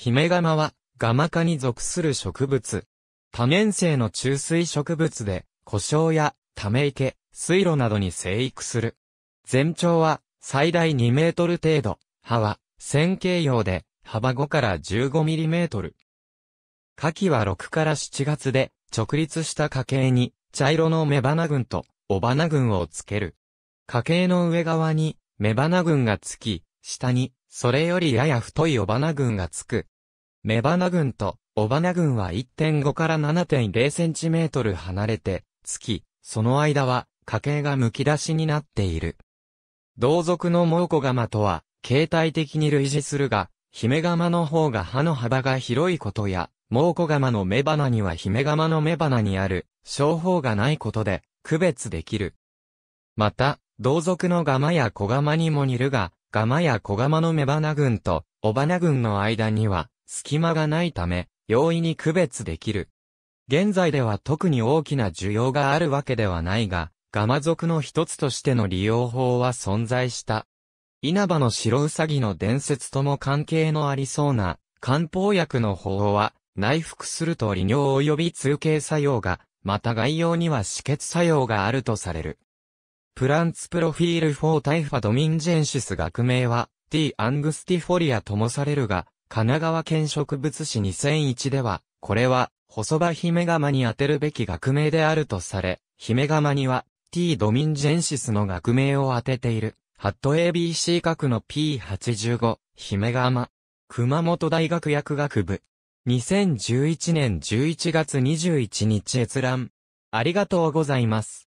ヒメガマは、ガマ科に属する植物。多年生の中水植物で、故障や、ため池、水路などに生育する。全長は、最大2メートル程度、葉は、線形葉で、幅5から15ミリメートル。夏季は6から7月で、直立した家系に、茶色の雌花群と、雄花群をつける。家系の上側に、雌花群がつき、下に、それよりやや太い雄花群がつく。メバナ群とオバナ群は1.5から7.0センチメートル離れて、月、その間は、家系が剥き出しになっている。同族の猛ガ釜とは、形態的に類似するが、姫釜の方が歯の幅が広いことや、猛ガ釜の目花には姫釜の目花にある、小法がないことで、区別できる。また、同族のガマや小ガマにも似るが、ガマや小ガマの目花群と、尾花群の間には、隙間がないため、容易に区別できる。現在では特に大きな需要があるわけではないが、ガマ族の一つとしての利用法は存在した。稲葉の白ウサギの伝説とも関係のありそうな、漢方薬の方法は、内服すると利尿及び通経作用が、また概要には止血作用があるとされる。プランツプロフィール4タイファドミンジェンシス学名は、T. アングスティフォリアともされるが、神奈川県植物史2001では、これは、細葉姫釜に当てるべき学名であるとされ、姫釜には、t ドミンジェンシスの学名を当てている。ハット ABC 角の P85、姫釜。熊本大学薬学部。2011年11月21日閲覧。ありがとうございます。